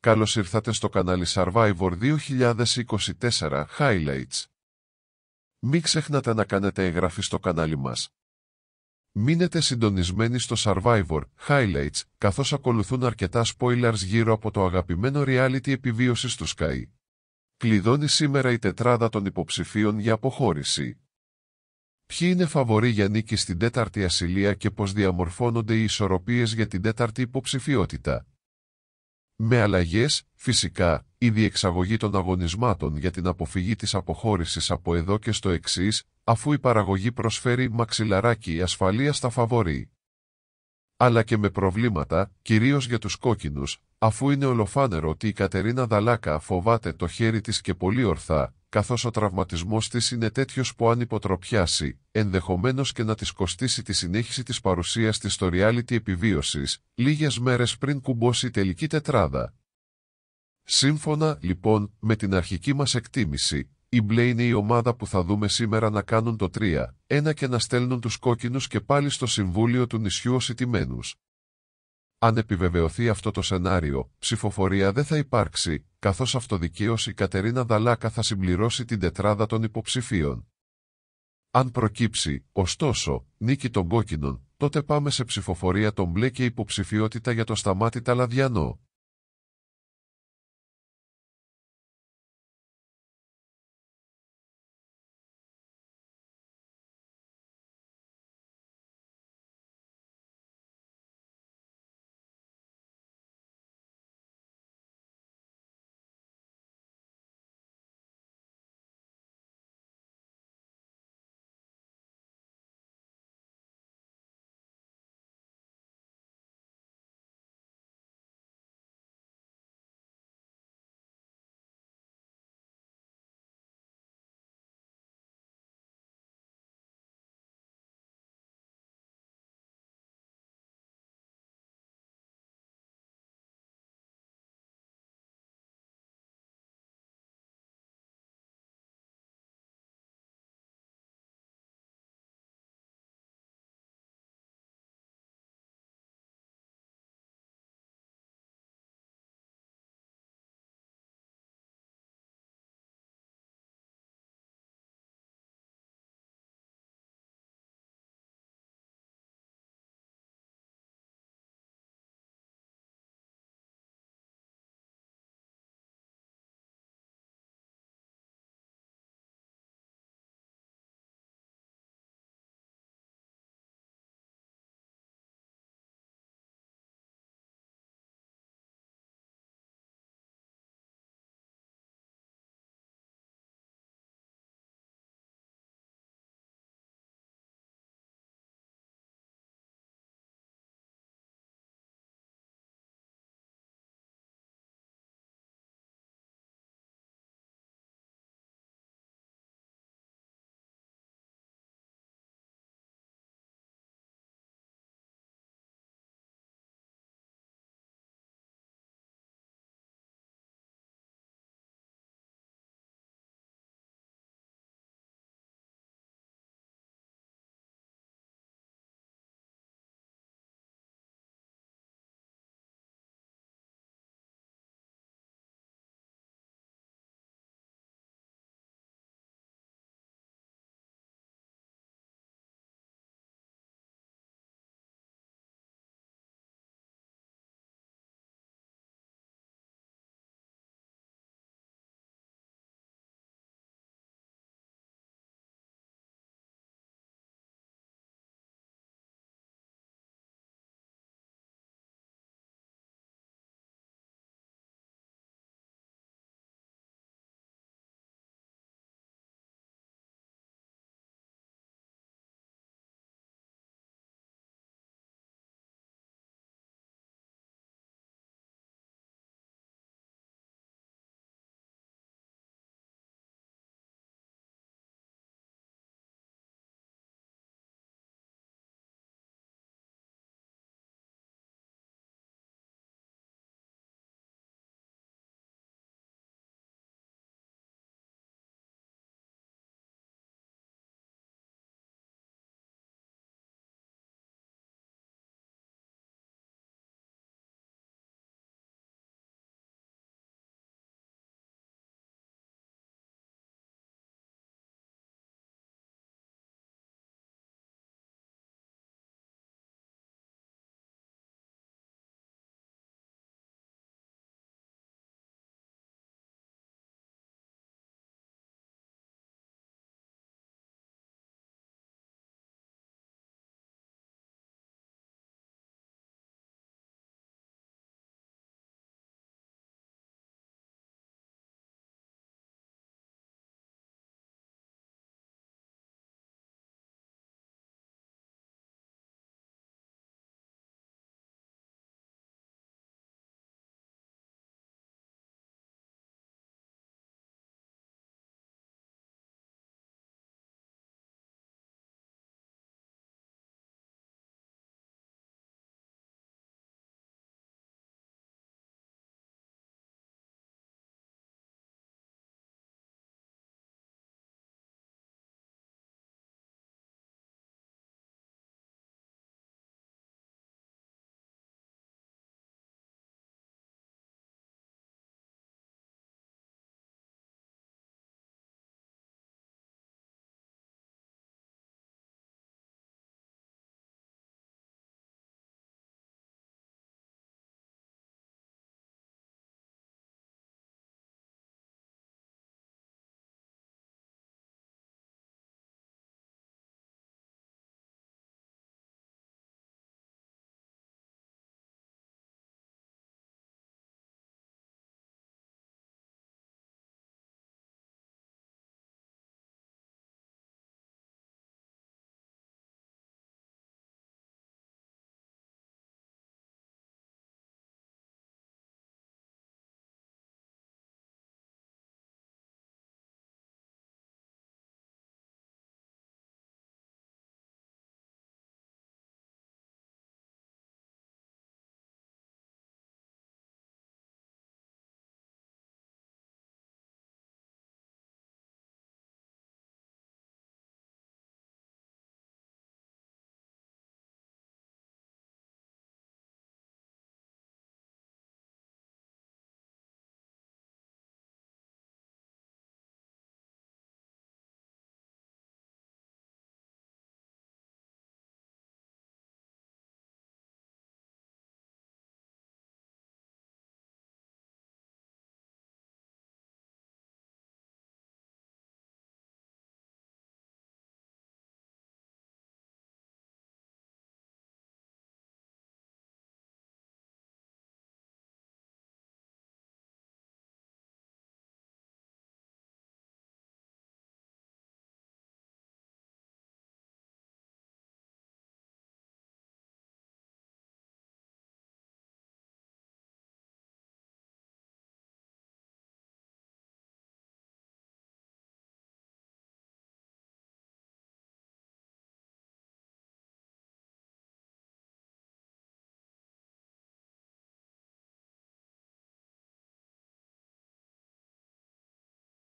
Καλώς ήρθατε στο κανάλι Survivor 2024 Highlights. Μην ξεχνάτε να κάνετε εγγραφή στο κανάλι μας. Μείνετε συντονισμένοι στο Survivor Highlights, καθώς ακολουθούν αρκετά spoilers γύρω από το αγαπημένο reality επιβίωσης του Sky. Κλειδώνει σήμερα η τετράδα των υποψηφίων για αποχώρηση. Ποιοι είναι φαβοροί για νίκη στην τέταρτη ασυλία και πώς διαμορφώνονται οι ισορροπίες για την τέταρτη υποψηφιότητα με αλλαγές, φυσικά, η διεξαγωγή των αγωνισμάτων για την αποφυγή της αποχώρησης από εδώ και στο εξής, αφού η παραγωγή προσφέρει μαξιλαράκι ασφαλεία στα φαβορή. Αλλά και με προβλήματα, κυρίως για τους κόκκινους, αφού είναι ολοφάνερο ότι η Κατερίνα Δαλάκα φοβάται το χέρι της και πολύ ορθά, καθώς ο τραυματισμός της είναι τέτοιος που αν υποτροπιάσει, ενδεχομένως και να της κοστίσει τη συνέχιση της παρουσίας της στο reality επιβίωσης, λίγες μέρες πριν κουμπώσει η τελική τετράδα. Σύμφωνα, λοιπόν, με την αρχική μας εκτίμηση, η μπλε είναι η ομάδα που θα δούμε σήμερα να κάνουν το 3, ένα και να στέλνουν τους κόκκινους και πάλι στο Συμβούλιο του νησιού ω ητημένου. Αν επιβεβαιωθεί αυτό το σενάριο, ψηφοφορία δεν θα υπάρξει, καθώς αυτοδικίως η Κατερίνα Δαλάκα θα συμπληρώσει την τετράδα των υποψηφίων. Αν προκύψει, ωστόσο, νίκη των κόκκινων, τότε πάμε σε ψηφοφορία των μπλε και υποψηφιότητα για το σταμάτη λαδιανό.